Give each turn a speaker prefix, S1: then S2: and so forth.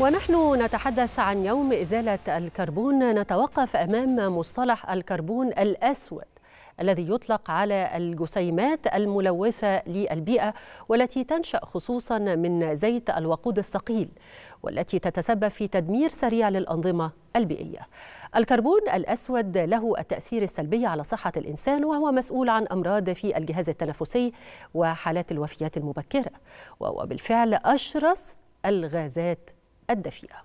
S1: ونحن نتحدث عن يوم إزالة الكربون نتوقف أمام مصطلح الكربون الأسود الذي يطلق على الجسيمات الملوثة للبيئة والتي تنشأ خصوصا من زيت الوقود الثقيل والتي تتسبب في تدمير سريع للأنظمة البيئية. الكربون الأسود له التأثير السلبي على صحة الإنسان وهو مسؤول عن أمراض في الجهاز التنفسي وحالات الوفيات المبكرة وهو بالفعل أشرس الغازات الدفيئة